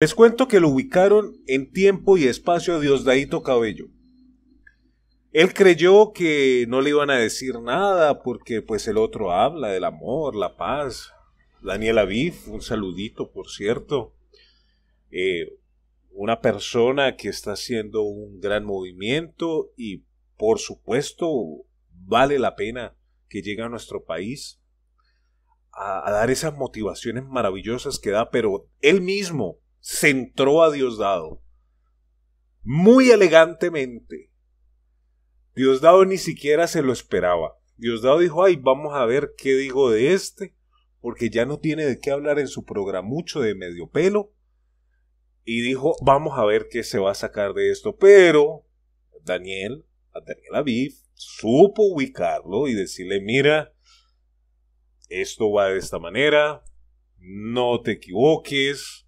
Les cuento que lo ubicaron en tiempo y espacio a Diosdadito Cabello. Él creyó que no le iban a decir nada porque pues el otro habla del amor, la paz. Daniel Aviv, un saludito por cierto. Eh, una persona que está haciendo un gran movimiento y por supuesto vale la pena que llegue a nuestro país a dar esas motivaciones maravillosas que da, pero él mismo centró a Diosdado. Muy elegantemente. Diosdado ni siquiera se lo esperaba. Diosdado dijo, ay, vamos a ver qué digo de este, porque ya no tiene de qué hablar en su programa mucho de medio pelo. Y dijo, vamos a ver qué se va a sacar de esto. Pero Daniel, Daniel Aviv, supo ubicarlo y decirle, mira, esto va de esta manera, no te equivoques,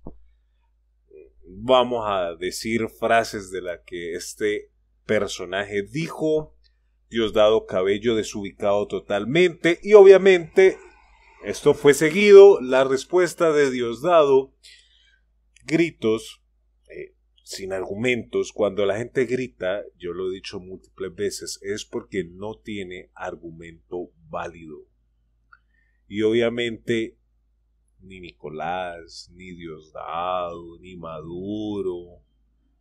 vamos a decir frases de las que este personaje dijo. Diosdado Cabello desubicado totalmente. Y obviamente, esto fue seguido, la respuesta de Diosdado, gritos, eh, sin argumentos, cuando la gente grita, yo lo he dicho múltiples veces, es porque no tiene argumento válido. Y obviamente ni Nicolás, ni Diosdado, ni Maduro,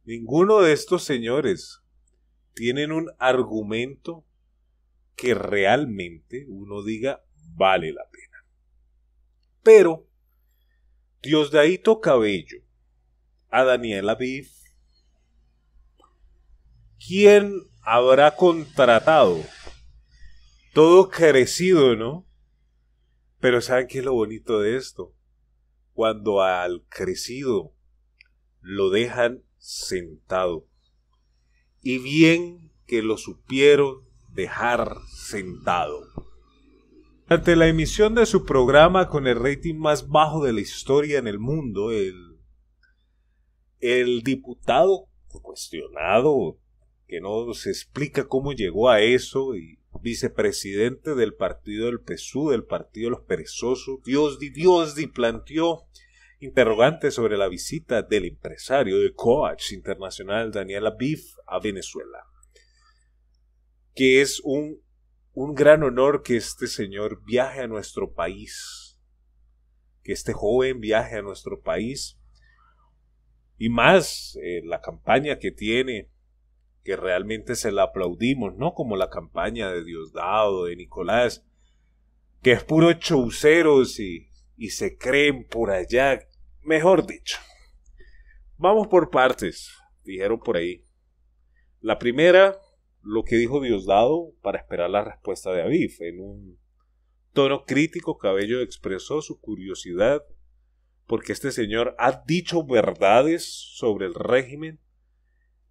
ninguno de estos señores tienen un argumento que realmente uno diga vale la pena. Pero Diosdadito Cabello, a Daniela Biff, ¿quién habrá contratado? Todo crecido, ¿no? Pero ¿saben qué es lo bonito de esto? Cuando al crecido lo dejan sentado. Y bien que lo supieron dejar sentado. Ante la emisión de su programa con el rating más bajo de la historia en el mundo, el, el diputado cuestionado, que no se explica cómo llegó a eso y vicepresidente del partido del PSU, del partido de los perezosos, Dios Dios Diosdi planteó interrogantes sobre la visita del empresario de Coach Internacional Daniel Abif a Venezuela. Que es un, gran honor que este señor viaje a nuestro país, que este joven viaje a nuestro país y más eh, la campaña que tiene que realmente se la aplaudimos, ¿no? Como la campaña de Diosdado, de Nicolás, que es puro chauceros y, y se creen por allá, mejor dicho. Vamos por partes, dijeron por ahí. La primera, lo que dijo Diosdado para esperar la respuesta de Aviv. En un tono crítico, Cabello expresó su curiosidad porque este señor ha dicho verdades sobre el régimen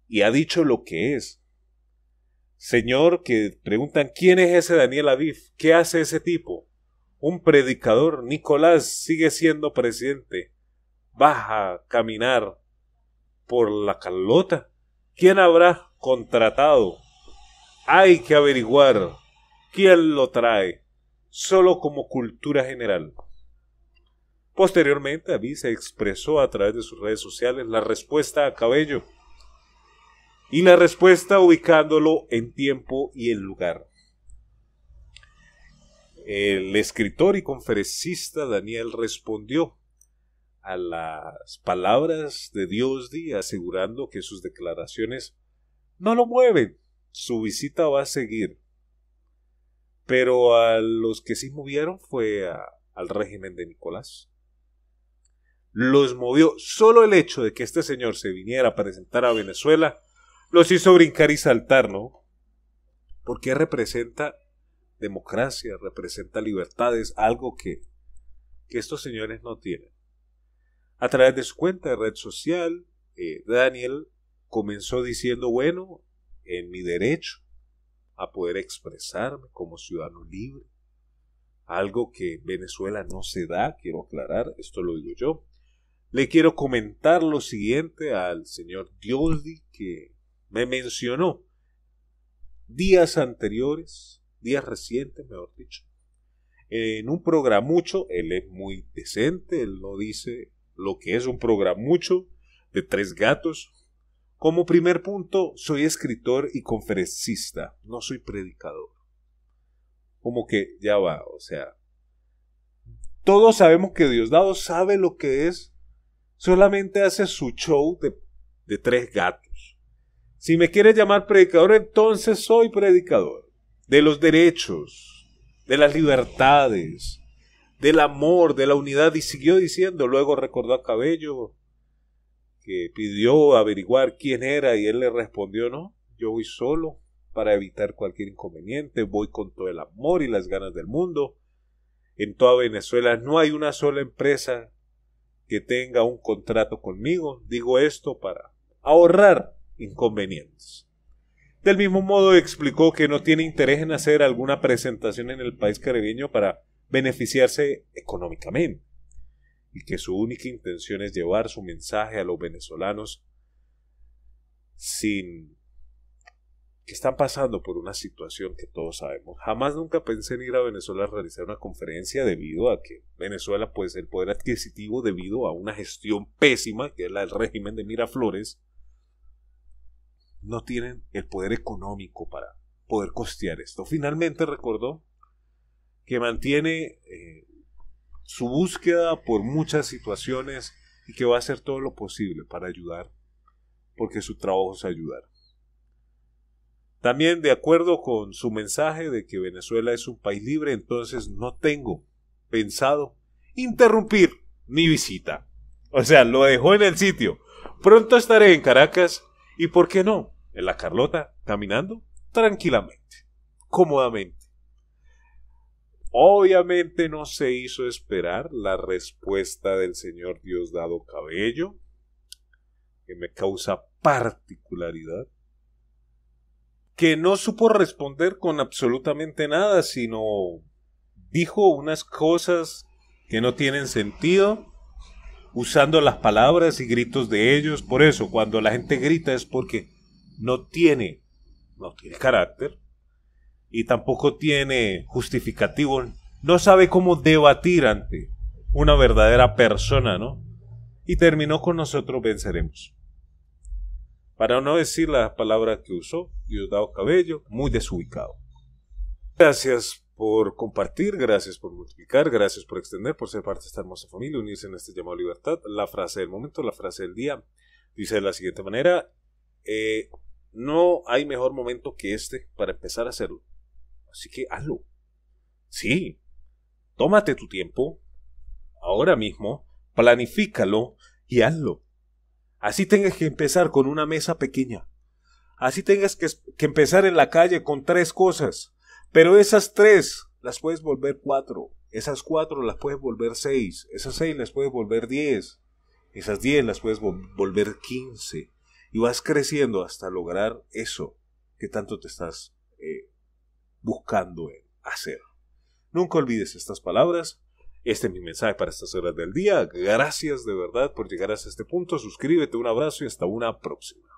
y ha dicho lo que es. Señor, que preguntan, ¿quién es ese Daniel Aviv? ¿Qué hace ese tipo? Un predicador, Nicolás sigue siendo presidente. Baja a caminar por la calota. ¿Quién habrá contratado? Hay que averiguar quién lo trae, solo como cultura general. Posteriormente, Aviv se expresó a través de sus redes sociales la respuesta a Cabello y la respuesta ubicándolo en tiempo y en lugar. El escritor y conferencista Daniel respondió a las palabras de Dios asegurando que sus declaraciones no lo mueven, su visita va a seguir. Pero a los que sí movieron fue al régimen de Nicolás. Los movió solo el hecho de que este señor se viniera a presentar a Venezuela los hizo brincar y saltar, ¿no? Porque representa democracia, representa libertades, algo que, estos señores no tienen. A través de su cuenta de red social, eh, Daniel comenzó diciendo, bueno, en mi derecho a poder expresarme como ciudadano libre, algo que Venezuela no se da, quiero aclarar, esto lo digo yo. Le quiero comentar lo siguiente al señor Dioldi, que me mencionó días anteriores, días recientes, mejor dicho, en un programa mucho él es muy decente, él no dice lo que es un programa mucho de tres gatos. Como primer punto, soy escritor y conferencista, no soy predicador. Como que ya va, o sea, todos sabemos que Diosdado sabe lo que es, solamente hace su show de, de tres gatos. Si me quieres llamar predicador, entonces soy predicador de los derechos, de las libertades, del amor, de la unidad. Y siguió diciendo, luego recordó a Cabello, que pidió averiguar quién era y él le respondió, no, yo voy solo para evitar cualquier inconveniente, voy con todo el amor y las ganas del mundo. En toda Venezuela no hay una sola empresa que tenga un contrato conmigo. Digo esto para ahorrar inconvenientes. Del mismo modo, explicó que no tiene interés en hacer alguna presentación en el país caribeño para beneficiarse económicamente y que su única intención es llevar su mensaje a los venezolanos sin que están pasando por una situación que todos sabemos. Jamás nunca pensé en ir a Venezuela a realizar una conferencia debido a que Venezuela, puede ser poder adquisitivo debido a una gestión pésima, que es la del régimen de Miraflores, no tienen el poder económico para poder costear esto. Finalmente recordó que mantiene eh, su búsqueda por muchas situaciones y que va a hacer todo lo posible para ayudar, porque su trabajo es ayudar. También de acuerdo con su mensaje de que Venezuela es un país libre, entonces no tengo pensado interrumpir mi visita. O sea, lo dejó en el sitio. Pronto estaré en Caracas y, ¿por qué no? en la Carlota caminando tranquilamente, cómodamente. Obviamente no se hizo esperar la respuesta del señor Diosdado Cabello, que me causa particularidad, que no supo responder con absolutamente nada, sino dijo unas cosas que no tienen sentido, usando las palabras y gritos de ellos. Por eso, cuando la gente grita es porque no tiene, no tiene carácter y tampoco tiene justificativo, no sabe cómo debatir ante una verdadera persona, ¿no? Y terminó con nosotros venceremos. Para no decir la palabra que usó, Diosdado Cabello, muy desubicado. Gracias por compartir, gracias por multiplicar, gracias por extender, por ser parte de esta hermosa familia, unirse en este llamado libertad. La frase del momento, la frase del día, dice de la siguiente manera, eh, no hay mejor momento que este para empezar a hacerlo. Así que hazlo. Sí, tómate tu tiempo, ahora mismo, planifícalo y hazlo. Así tengas que empezar con una mesa pequeña. Así tengas que, empezar en la calle con tres cosas. Pero esas tres las puedes volver cuatro. Esas cuatro las puedes volver seis. Esas seis las puedes volver diez. Esas diez las puedes volver quince y vas creciendo hasta lograr eso que tanto te estás eh, buscando hacer. Nunca olvides estas palabras. Este es mi mensaje para estas horas del día. Gracias de verdad por llegar hasta este punto. Suscríbete, un abrazo y hasta una próxima.